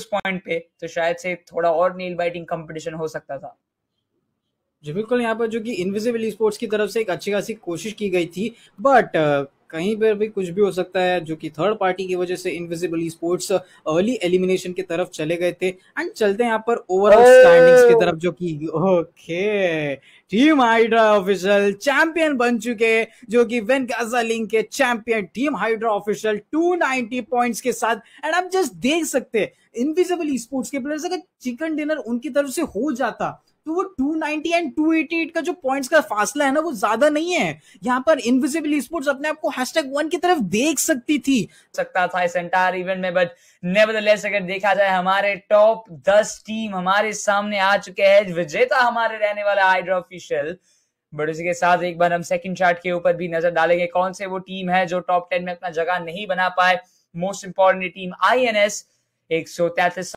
उस पॉइंट पे तो शायद से थोड़ा और नील बाइटिंग कंपटीशन हो सकता था जी बिल्कुल यहाँ पर जो कि इनविजिबल स्पोर्ट्स की तरफ से एक अच्छी खासी कोशिश की गई थी बट कहीं पर भी कुछ भी हो सकता है जो कि थर्ड पार्टी की वजह से इनविजिबल स्पोर्ट्स अर्ली एलिमिनेशन की तरफ चले गए थे एंड चलते हैं यहाँ पर ओवरऑल स्टैंडिंग्स oh! की तरफ जो कि okay team Hydra official champion बन चुके जो कि गाजा लिंक के champion team Hydra official 290 points के साथ एंड आप जस्ट देख सकते हैं इनविजिबल स्पोर्ट्स के प्लेयर्स अगर चिकन डिनर उनकी तरफ से हो जाता तो वो 290 एंड 288 का जो पॉइंट्स का फासला है ना वो ज्यादा नहीं है यहाँ पर इनविजिबल स्पोर्ट्स अपने आप को हैशटैग वन की तरफ देख सकती थी सकता था इस एंटायर इवेंट में बट नेवरदलेस अगर देखा जाए हमारे टॉप दस टीम हमारे सामने आ चुके हैं विजेता हमारे रहने वाला हाइड्रा ऑफिशियल बट उसी के साथ एक बार हम सेकंड चार्ट के ऊपर भी नजर डालेंगे कौन से वो टीम है जो टॉप टेन में अपना जगह नहीं बना पाए most important team INS N S एक सौ तैतीस